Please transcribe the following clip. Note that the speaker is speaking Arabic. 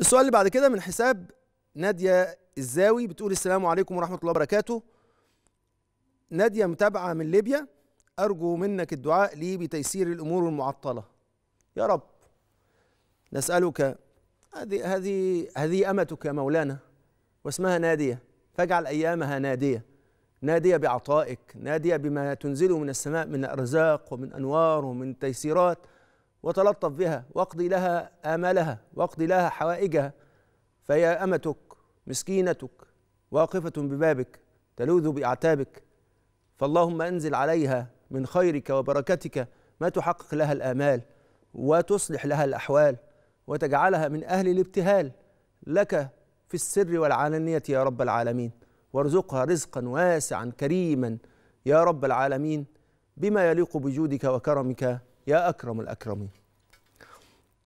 السؤال اللي بعد كده من حساب ناديه الزاوي بتقول السلام عليكم ورحمه الله وبركاته ناديه متابعه من ليبيا ارجو منك الدعاء لي بتيسير الامور المعطله يا رب نسالك هذه هذه هذه امتك يا مولانا واسمها ناديه فاجعل ايامها ناديه ناديه بعطائك ناديه بما تنزله من السماء من ارزاق ومن انوار ومن تيسيرات وتلطف بها واقضي لها آمالها واقضي لها حوائجها فهي أمتك مسكينتك واقفة ببابك تلوذ بأعتابك فاللهم أنزل عليها من خيرك وبركتك ما تحقق لها الآمال وتصلح لها الأحوال وتجعلها من أهل الابتهال لك في السر والعلانية يا رب العالمين وارزقها رزقا واسعا كريما يا رب العالمين بما يليق بجودك وكرمك يا أكرم الأكرمين